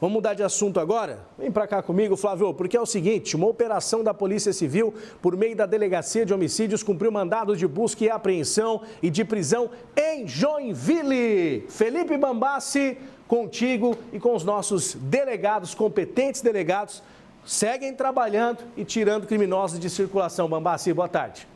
Vamos mudar de assunto agora? Vem para cá comigo, Flávio, porque é o seguinte: uma operação da Polícia Civil, por meio da Delegacia de Homicídios, cumpriu mandados de busca e apreensão e de prisão em Joinville. Felipe Bambassi, contigo e com os nossos delegados, competentes delegados, seguem trabalhando e tirando criminosos de circulação. Bambassi, boa tarde.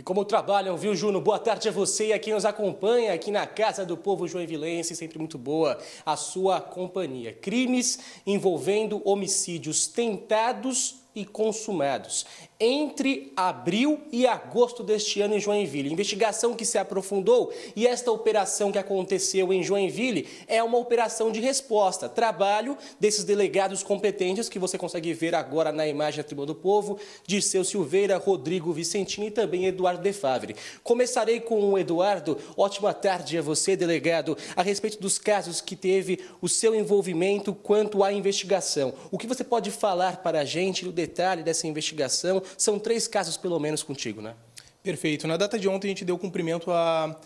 E como trabalham, viu, Juno? Boa tarde a você e a quem nos acompanha aqui na Casa do Povo João Vilense. Sempre muito boa a sua companhia. Crimes envolvendo homicídios tentados e consumados entre abril e agosto deste ano em Joinville. Investigação que se aprofundou e esta operação que aconteceu em Joinville é uma operação de resposta, trabalho desses delegados competentes que você consegue ver agora na imagem da Tribuna do Povo, Dirceu Silveira, Rodrigo Vicentini e também Eduardo Defavre. Começarei com o Eduardo. Ótima tarde a você, delegado, a respeito dos casos que teve o seu envolvimento quanto à investigação. O que você pode falar para a gente, detalhe dessa investigação. São três casos, pelo menos, contigo, né? Perfeito. Na data de ontem, a gente deu cumprimento a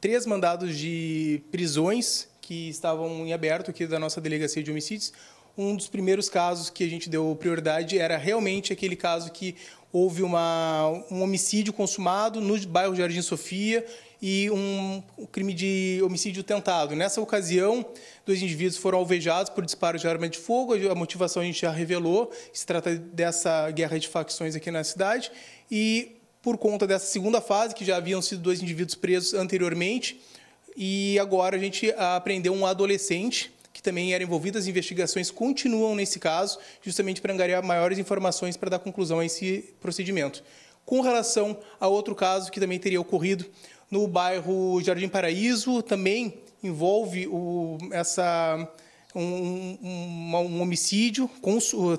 três mandados de prisões que estavam em aberto aqui da nossa delegacia de homicídios. Um dos primeiros casos que a gente deu prioridade era realmente aquele caso que houve uma, um homicídio consumado no bairro Jardim Sofia e um, crime de homicídio tentado. Nessa ocasião, dois indivíduos foram alvejados por disparos de arma de fogo. A motivação a gente já revelou, se trata dessa guerra de facções aqui na cidade. E por conta dessa segunda fase, que já haviam sido dois indivíduos presos anteriormente, e agora a gente apreendeu um adolescente que também era envolvido. As investigações continuam nesse caso, justamente para angariar maiores informações para dar conclusão a esse procedimento. Com relação a outro caso que também teria ocorrido, no bairro Jardim Paraíso, também envolve o, essa, um, um, um homicídio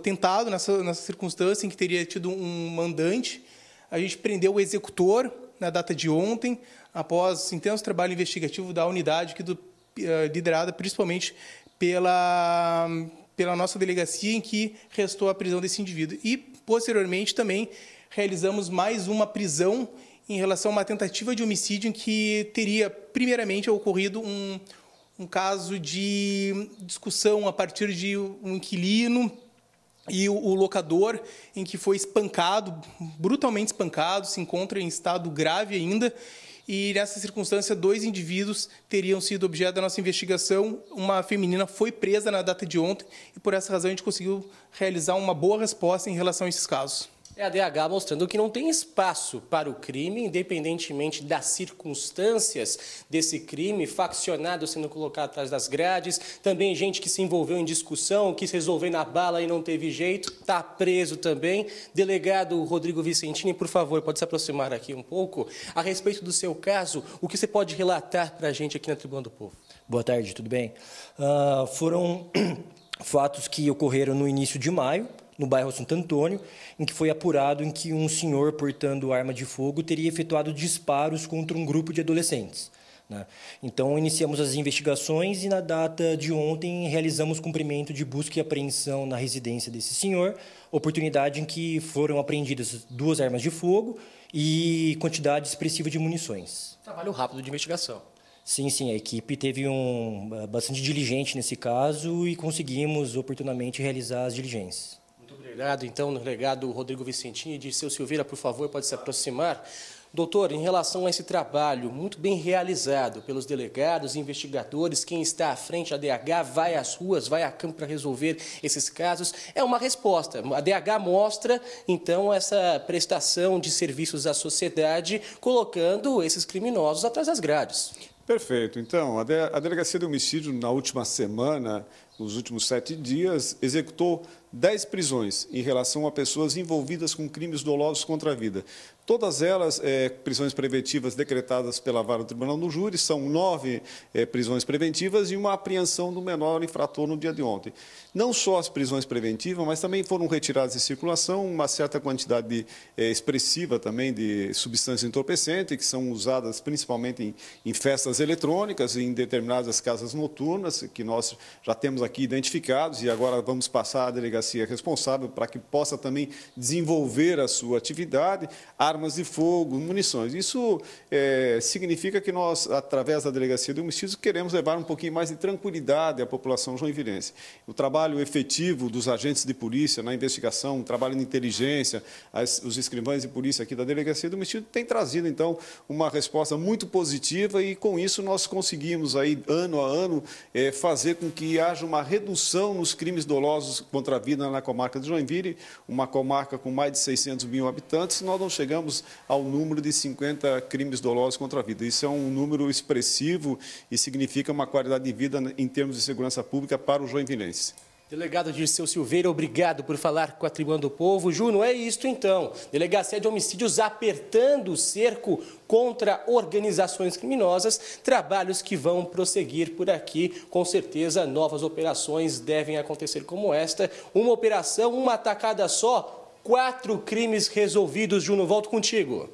tentado nessa, nessa circunstância em que teria tido um mandante. A gente prendeu o executor na data de ontem, após intenso trabalho investigativo da unidade que do, eh, liderada principalmente pela, pela nossa delegacia, em que restou a prisão desse indivíduo. E, posteriormente, também realizamos mais uma prisão em relação a uma tentativa de homicídio em que teria, primeiramente, ocorrido um, um caso de discussão a partir de um inquilino e o, o locador, em que foi espancado, brutalmente espancado, se encontra em estado grave ainda. E nessa circunstância, dois indivíduos teriam sido objeto da nossa investigação. Uma feminina foi presa na data de ontem e, por essa razão, a gente conseguiu realizar uma boa resposta em relação a esses casos. É a DH mostrando que não tem espaço para o crime, independentemente das circunstâncias desse crime, faccionado sendo colocado atrás das grades, também gente que se envolveu em discussão, quis resolver na bala e não teve jeito, está preso também. Delegado Rodrigo Vicentini, por favor, pode se aproximar aqui um pouco. A respeito do seu caso, o que você pode relatar para a gente aqui na Tribuna do Povo? Boa tarde, tudo bem? Uh, foram fatos que ocorreram no início de maio, no bairro Santo Antônio, em que foi apurado em que um senhor portando arma de fogo teria efetuado disparos contra um grupo de adolescentes. Né? Então, iniciamos as investigações e, na data de ontem, realizamos cumprimento de busca e apreensão na residência desse senhor, oportunidade em que foram apreendidas duas armas de fogo e quantidade expressiva de munições. Trabalho rápido de investigação. Sim, sim, a equipe teve um bastante diligente nesse caso e conseguimos oportunamente realizar as diligências. Muito obrigado, então, no legado Rodrigo Vicentini. De seu Silveira, por favor, pode se aproximar. Doutor, em relação a esse trabalho muito bem realizado pelos delegados investigadores, quem está à frente, a DH vai às ruas, vai a campo para resolver esses casos, é uma resposta. A DH mostra, então, essa prestação de serviços à sociedade, colocando esses criminosos atrás das grades. Perfeito. Então, a, a Delegacia de Homicídio, na última semana, nos últimos sete dias, executou dez prisões em relação a pessoas envolvidas com crimes dolosos contra a vida. Todas elas, é, prisões preventivas decretadas pela vara do tribunal do júri, são nove é, prisões preventivas e uma apreensão do menor infrator no dia de ontem. Não só as prisões preventivas, mas também foram retiradas de circulação uma certa quantidade de, é, expressiva também de substâncias entorpecentes, que são usadas principalmente em, em festas eletrônicas, em determinadas casas noturnas, que nós já temos aqui identificados e agora vamos passar à delegacia responsável para que possa também desenvolver a sua atividade, armas de fogo, munições. Isso é, significa que nós, através da delegacia do homicídio, queremos levar um pouquinho mais de tranquilidade à população joinvilense. O trabalho efetivo dos agentes de polícia na investigação, o trabalho de inteligência, as, os escrivães de polícia aqui da delegacia do homicídio tem trazido, então, uma resposta muito positiva e, com isso, nós conseguimos aí, ano a ano, é, fazer com que haja uma uma redução nos crimes dolosos contra a vida na comarca de Joinville, uma comarca com mais de 600 mil habitantes, nós não chegamos ao número de 50 crimes dolosos contra a vida. Isso é um número expressivo e significa uma qualidade de vida em termos de segurança pública para o joinvilense. Delegado Dirceu Silveira, obrigado por falar com a Tribuna do Povo. Juno, é isto então. Delegacia de Homicídios apertando o cerco contra organizações criminosas. Trabalhos que vão prosseguir por aqui. Com certeza, novas operações devem acontecer como esta. Uma operação, uma atacada só, quatro crimes resolvidos. Juno, volto contigo.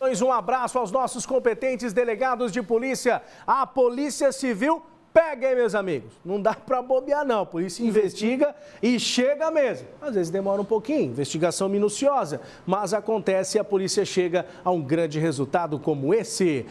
Um abraço aos nossos competentes delegados de polícia, a Polícia Civil pega, aí, meus amigos? Não dá para bobear, não. Por isso uhum. investiga e chega mesmo. Às vezes demora um pouquinho, investigação minuciosa, mas acontece e a polícia chega a um grande resultado como esse.